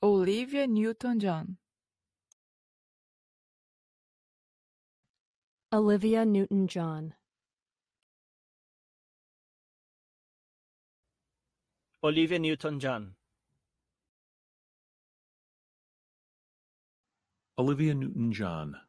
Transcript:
Olivia Newton-John. Olivia Newton-John. Olivia Newton-John. Olivia Newton-John.